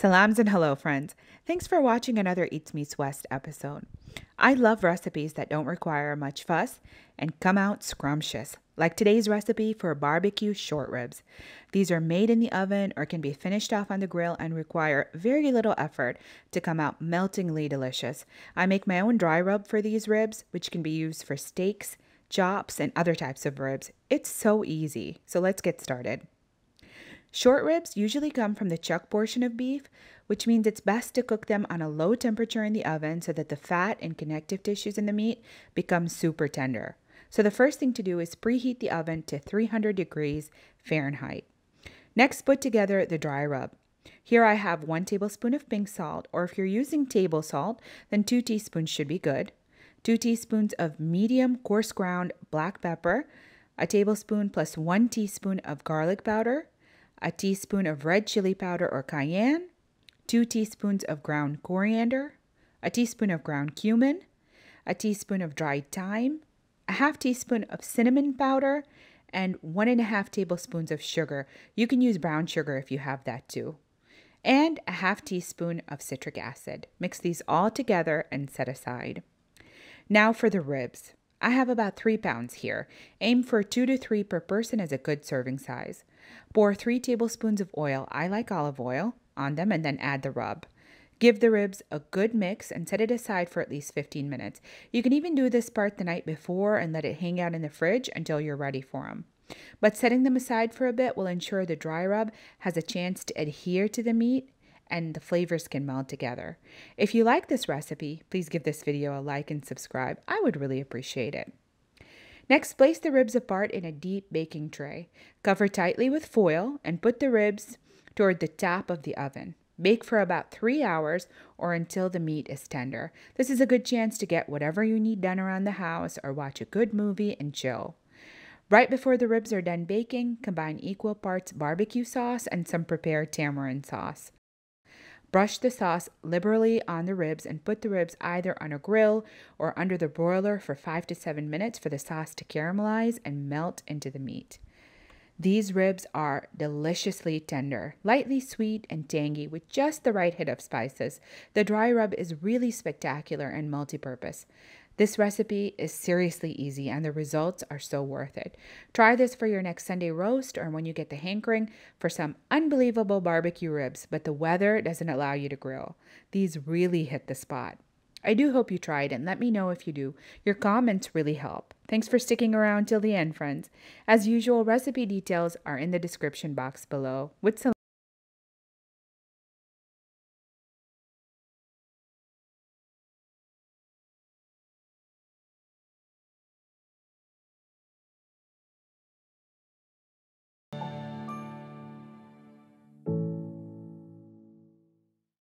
Salams and hello, friends. Thanks for watching another Eats Meets West episode. I love recipes that don't require much fuss and come out scrumptious, like today's recipe for barbecue short ribs. These are made in the oven or can be finished off on the grill and require very little effort to come out meltingly delicious. I make my own dry rub for these ribs, which can be used for steaks, chops, and other types of ribs. It's so easy. So let's get started. Short ribs usually come from the chuck portion of beef, which means it's best to cook them on a low temperature in the oven so that the fat and connective tissues in the meat become super tender. So the first thing to do is preheat the oven to 300 degrees Fahrenheit. Next, put together the dry rub. Here I have one tablespoon of pink salt, or if you're using table salt, then two teaspoons should be good. Two teaspoons of medium coarse ground black pepper, a tablespoon plus one teaspoon of garlic powder, a teaspoon of red chili powder or cayenne, 2 teaspoons of ground coriander, a teaspoon of ground cumin, a teaspoon of dried thyme, a half teaspoon of cinnamon powder, and one and a half tablespoons of sugar. You can use brown sugar if you have that too. And a half teaspoon of citric acid. Mix these all together and set aside. Now for the ribs. I have about three pounds here. Aim for two to three per person as a good serving size. Pour three tablespoons of oil, I like olive oil, on them and then add the rub. Give the ribs a good mix and set it aside for at least 15 minutes. You can even do this part the night before and let it hang out in the fridge until you're ready for them. But setting them aside for a bit will ensure the dry rub has a chance to adhere to the meat and the flavors can meld together. If you like this recipe, please give this video a like and subscribe. I would really appreciate it. Next, place the ribs apart in a deep baking tray. Cover tightly with foil and put the ribs toward the top of the oven. Bake for about three hours or until the meat is tender. This is a good chance to get whatever you need done around the house or watch a good movie and chill. Right before the ribs are done baking, combine equal parts barbecue sauce and some prepared tamarind sauce. Brush the sauce liberally on the ribs and put the ribs either on a grill or under the broiler for 5 to 7 minutes for the sauce to caramelize and melt into the meat. These ribs are deliciously tender, lightly sweet and tangy with just the right hit of spices. The dry rub is really spectacular and multi-purpose. This recipe is seriously easy and the results are so worth it. Try this for your next Sunday roast or when you get the hankering for some unbelievable barbecue ribs, but the weather doesn't allow you to grill. These really hit the spot. I do hope you try it and let me know if you do. Your comments really help. Thanks for sticking around till the end, friends. As usual, recipe details are in the description box below with some